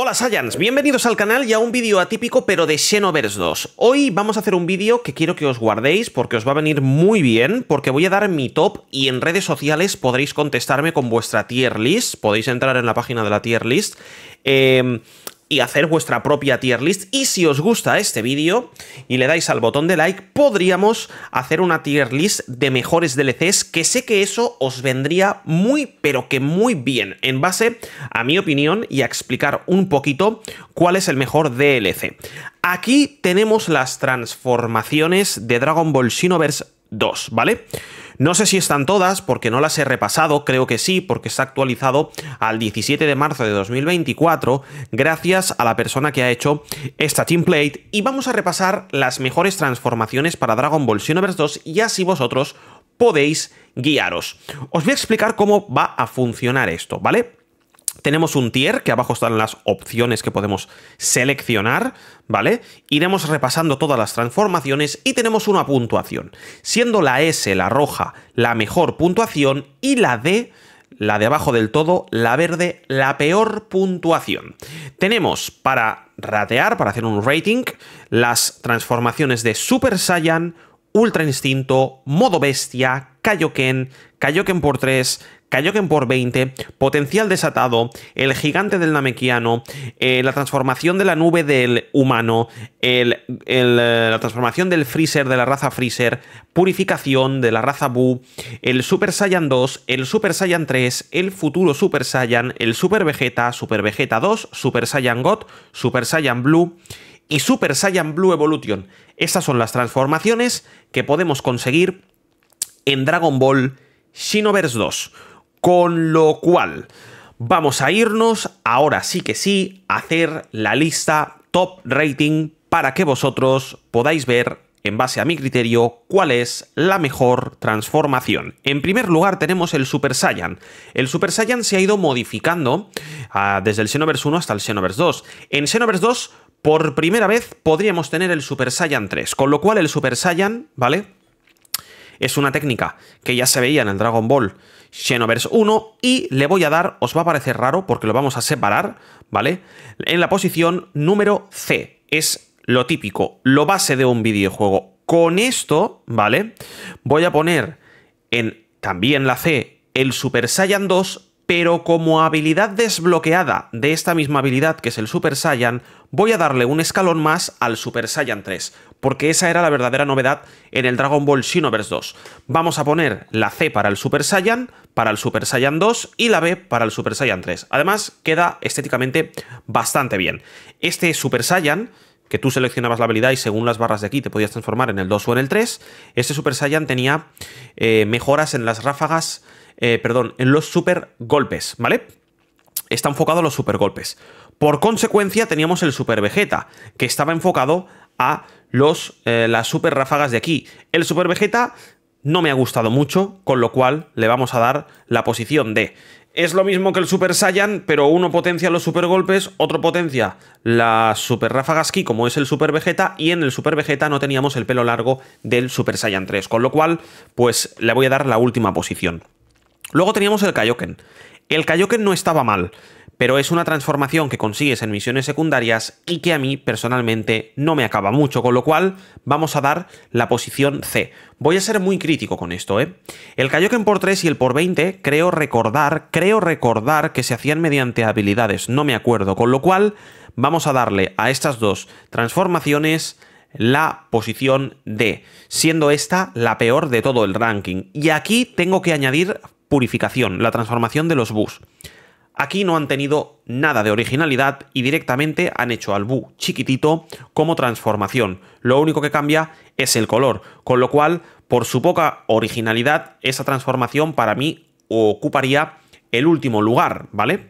Hola Saiyans, bienvenidos al canal y a un vídeo atípico pero de Xenoverse 2. Hoy vamos a hacer un vídeo que quiero que os guardéis porque os va a venir muy bien, porque voy a dar mi top y en redes sociales podréis contestarme con vuestra tier list, podéis entrar en la página de la tier list. Eh, y hacer vuestra propia tier list. Y si os gusta este vídeo y le dais al botón de like, podríamos hacer una tier list de mejores DLCs, que sé que eso os vendría muy, pero que muy bien, en base a mi opinión y a explicar un poquito cuál es el mejor DLC. Aquí tenemos las transformaciones de Dragon Ball Xenoverse 2, ¿vale? No sé si están todas, porque no las he repasado, creo que sí, porque está actualizado al 17 de marzo de 2024, gracias a la persona que ha hecho esta template. Y vamos a repasar las mejores transformaciones para Dragon Ball Xenoverse 2 y así vosotros podéis guiaros. Os voy a explicar cómo va a funcionar esto, ¿vale? Tenemos un tier, que abajo están las opciones que podemos seleccionar, ¿vale? Iremos repasando todas las transformaciones y tenemos una puntuación, siendo la S, la roja, la mejor puntuación y la D, la de abajo del todo, la verde, la peor puntuación. Tenemos para ratear, para hacer un rating, las transformaciones de Super Saiyan, Ultra Instinto, Modo Bestia, Kaioken, Kaioken por 3, Kaioken por 20, Potencial Desatado, El Gigante del Namekiano, eh, La Transformación de la Nube del Humano, el, eh, la Transformación del Freezer de la raza Freezer, Purificación de la raza Buu, el Super Saiyan 2, el Super Saiyan 3, el Futuro Super Saiyan, el Super Vegeta, Super Vegeta 2, Super Saiyan God, Super Saiyan Blue y Super Saiyan Blue Evolution. Esas son las transformaciones que podemos conseguir en Dragon Ball Shinoverse 2. Con lo cual, vamos a irnos ahora sí que sí a hacer la lista top rating para que vosotros podáis ver en base a mi criterio, cuál es la mejor transformación. En primer lugar tenemos el Super Saiyan. El Super Saiyan se ha ido modificando ah, desde el Xenoverse 1 hasta el Xenoverse 2. En Xenoverse 2, por primera vez, podríamos tener el Super Saiyan 3, con lo cual el Super Saiyan, ¿vale? Es una técnica que ya se veía en el Dragon Ball Xenoverse 1 y le voy a dar, os va a parecer raro porque lo vamos a separar, ¿vale? En la posición número C, es lo típico, lo base de un videojuego. Con esto, ¿vale? Voy a poner en también la C el Super Saiyan 2 pero como habilidad desbloqueada de esta misma habilidad que es el Super Saiyan, voy a darle un escalón más al Super Saiyan 3, porque esa era la verdadera novedad en el Dragon Ball Xenoverse 2. Vamos a poner la C para el Super Saiyan, para el Super Saiyan 2 y la B para el Super Saiyan 3. Además, queda estéticamente bastante bien. Este Super Saiyan que tú seleccionabas la habilidad y según las barras de aquí te podías transformar en el 2 o en el 3, este Super Saiyan tenía eh, mejoras en las ráfagas eh, perdón, en los super golpes, ¿vale? Está enfocado a los super golpes. Por consecuencia, teníamos el Super Vegeta, que estaba enfocado a los, eh, las super ráfagas de aquí. El Super Vegeta no me ha gustado mucho, con lo cual le vamos a dar la posición de. Es lo mismo que el Super Saiyan, pero uno potencia los super golpes, otro potencia las super ráfagas aquí. como es el Super Vegeta, y en el Super Vegeta no teníamos el pelo largo del Super Saiyan 3, con lo cual, pues le voy a dar la última posición. Luego teníamos el Kaioken. El Kaioken no estaba mal, pero es una transformación que consigues en misiones secundarias y que a mí personalmente no me acaba mucho, con lo cual vamos a dar la posición C. Voy a ser muy crítico con esto, ¿eh? El Kaioken por 3 y el por 20 creo recordar, creo recordar que se hacían mediante habilidades, no me acuerdo, con lo cual vamos a darle a estas dos transformaciones la posición D, siendo esta la peor de todo el ranking. Y aquí tengo que añadir purificación, la transformación de los bus. Aquí no han tenido nada de originalidad y directamente han hecho al bu chiquitito como transformación. Lo único que cambia es el color, con lo cual, por su poca originalidad, esa transformación para mí ocuparía el último lugar, ¿vale?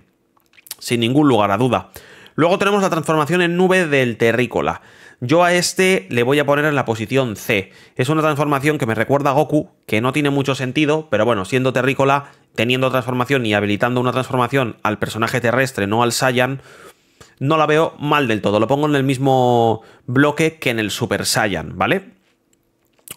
Sin ningún lugar a duda. Luego tenemos la transformación en nube del terrícola. Yo a este le voy a poner en la posición C. Es una transformación que me recuerda a Goku, que no tiene mucho sentido, pero bueno, siendo terrícola, teniendo transformación y habilitando una transformación al personaje terrestre, no al Saiyan, no la veo mal del todo. Lo pongo en el mismo bloque que en el Super Saiyan, ¿vale?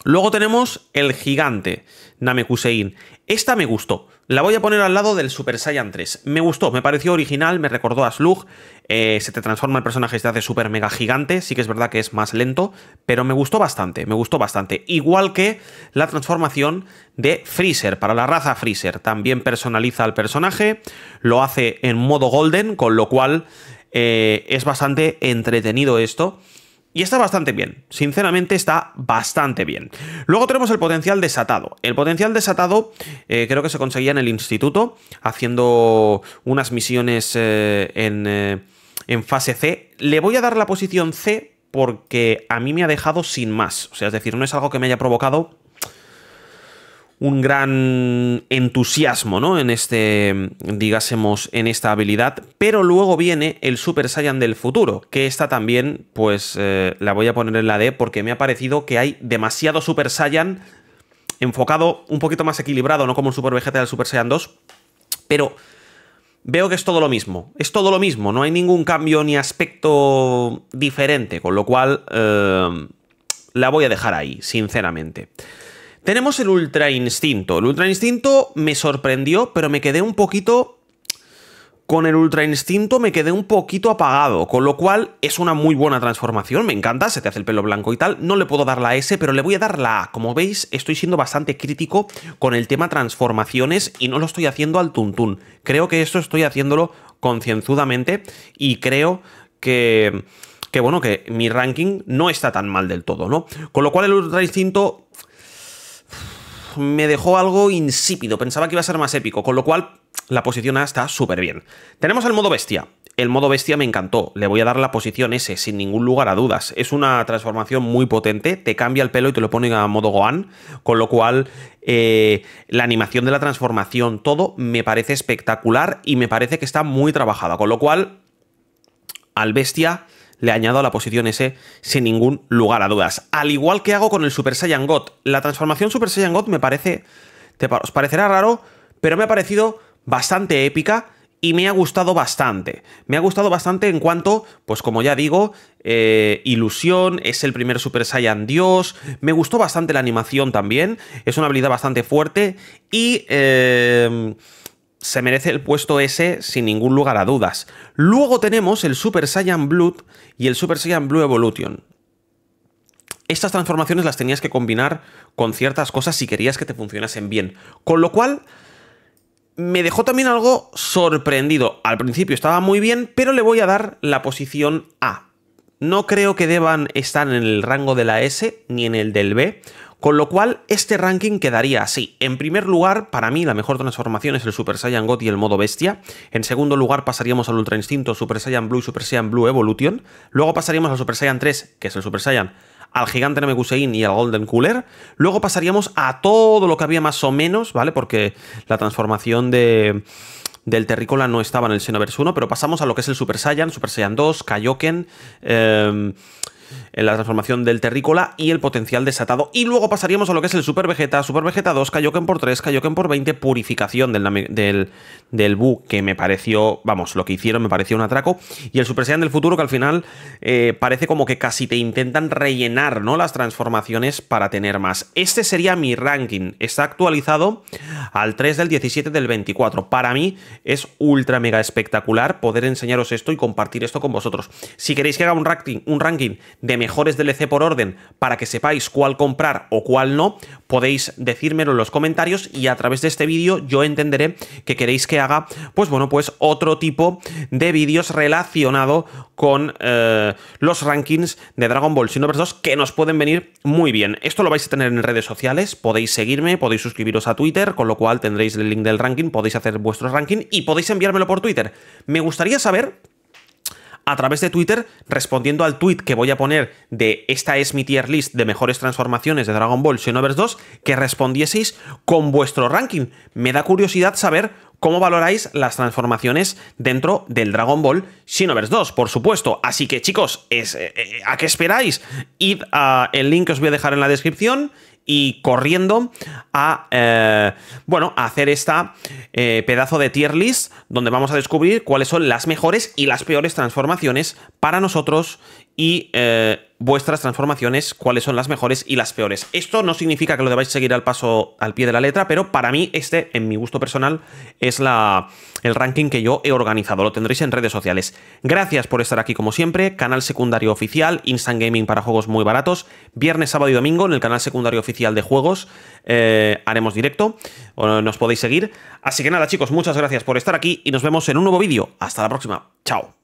Luego tenemos el gigante Namekusein. Esta me gustó. La voy a poner al lado del Super Saiyan 3. Me gustó, me pareció original, me recordó a Slug. Eh, se te transforma el personaje, se hace super mega gigante. Sí que es verdad que es más lento, pero me gustó bastante, me gustó bastante. Igual que la transformación de Freezer, para la raza Freezer. También personaliza al personaje, lo hace en modo golden, con lo cual eh, es bastante entretenido esto. Y está bastante bien, sinceramente está bastante bien. Luego tenemos el potencial desatado. El potencial desatado eh, creo que se conseguía en el instituto, haciendo unas misiones eh, en, eh, en fase C. Le voy a dar la posición C porque a mí me ha dejado sin más. O sea, es decir, no es algo que me haya provocado un gran entusiasmo, ¿no? En este, digásemos, en esta habilidad. Pero luego viene el Super Saiyan del futuro, que esta también, pues eh, la voy a poner en la D porque me ha parecido que hay demasiado Super Saiyan enfocado un poquito más equilibrado, no como el Super Vegeta del Super Saiyan 2, pero veo que es todo lo mismo. Es todo lo mismo, no hay ningún cambio ni aspecto diferente, con lo cual eh, la voy a dejar ahí, sinceramente. Tenemos el Ultra Instinto. El Ultra Instinto me sorprendió, pero me quedé un poquito... Con el Ultra Instinto me quedé un poquito apagado, con lo cual es una muy buena transformación, me encanta, se te hace el pelo blanco y tal. No le puedo dar la S, pero le voy a dar la A. Como veis, estoy siendo bastante crítico con el tema transformaciones y no lo estoy haciendo al tuntún. Creo que esto estoy haciéndolo concienzudamente y creo que que bueno, que mi ranking no está tan mal del todo, ¿no? Con lo cual el Ultra Instinto me dejó algo insípido, pensaba que iba a ser más épico, con lo cual la posición A está súper bien. Tenemos el modo bestia. El modo bestia me encantó, le voy a dar la posición S, sin ningún lugar a dudas. Es una transformación muy potente, te cambia el pelo y te lo pone a modo Gohan, con lo cual eh, la animación de la transformación, todo me parece espectacular y me parece que está muy trabajada, con lo cual al bestia le añado a la posición S sin ningún lugar a dudas. Al igual que hago con el Super Saiyan God. La transformación Super Saiyan God me parece, os parecerá raro, pero me ha parecido bastante épica y me ha gustado bastante. Me ha gustado bastante en cuanto, pues como ya digo, eh, ilusión, es el primer Super Saiyan Dios, me gustó bastante la animación también, es una habilidad bastante fuerte y... Eh, se merece el puesto S sin ningún lugar a dudas. Luego tenemos el Super Saiyan Blood y el Super Saiyan Blue Evolution. Estas transformaciones las tenías que combinar con ciertas cosas si querías que te funcionasen bien. Con lo cual, me dejó también algo sorprendido. Al principio estaba muy bien, pero le voy a dar la posición A. No creo que deban estar en el rango de la S ni en el del B, con lo cual, este ranking quedaría así. En primer lugar, para mí la mejor transformación es el Super Saiyan God y el modo bestia. En segundo lugar, pasaríamos al Ultra Instinto, Super Saiyan Blue y Super Saiyan Blue Evolution. Luego pasaríamos al Super Saiyan 3, que es el Super Saiyan al gigante Namekusein y al Golden Cooler. Luego pasaríamos a todo lo que había más o menos, ¿vale? Porque la transformación de, del Terricola no estaba en el Xenoverse 1, pero pasamos a lo que es el Super Saiyan, Super Saiyan 2, Kaioken, eh, en la transformación del terrícola y el potencial desatado. Y luego pasaríamos a lo que es el Super Vegeta, Super Vegeta 2, Kaioken por 3, Kaioken por 20, purificación del, del, Bu, que me pareció, vamos, lo que hicieron me pareció un atraco. Y el Super Saiyan del futuro, que al final eh, parece como que casi te intentan rellenar ¿no? las transformaciones para tener más. Este sería mi ranking. Está actualizado al 3 del 17 del 24. Para mí es ultra mega espectacular poder enseñaros esto y compartir esto con vosotros. Si queréis que haga un ranking, un ranking de mejores DLC por orden para que sepáis cuál comprar o cuál no, podéis decírmelo en los comentarios y a través de este vídeo yo entenderé que queréis que haga, pues bueno, pues otro tipo de vídeos relacionado con eh, los rankings de Dragon Ball Xenoverse 2 que nos pueden venir muy bien. Esto lo vais a tener en redes sociales, podéis seguirme, podéis suscribiros a Twitter, con lo cual tendréis el link del ranking, podéis hacer vuestro ranking y podéis enviármelo por Twitter. Me gustaría saber a través de Twitter respondiendo al tweet que voy a poner de esta es mi tier list de mejores transformaciones de Dragon Ball Xenoverse 2 que respondieseis con vuestro ranking. Me da curiosidad saber cómo valoráis las transformaciones dentro del Dragon Ball Xenoverse 2, por supuesto. Así que chicos, eh, eh, ¿a qué esperáis? Id al el link que os voy a dejar en la descripción y corriendo a, eh, bueno, hacer esta pedazo de tier list donde vamos a descubrir cuáles son las mejores y las peores transformaciones para nosotros y eh, vuestras transformaciones, cuáles son las mejores y las peores. Esto no significa que lo debáis seguir al paso al pie de la letra, pero para mí este, en mi gusto personal, es la, el ranking que yo he organizado. Lo tendréis en redes sociales. Gracias por estar aquí como siempre. Canal secundario oficial, Instant Gaming para juegos muy baratos. Viernes, sábado y domingo en el canal secundario oficial de juegos eh, haremos directo. O nos podéis seguir. Así que nada chicos, muchas gracias por estar aquí y nos vemos en un nuevo vídeo. Hasta la próxima. Chao.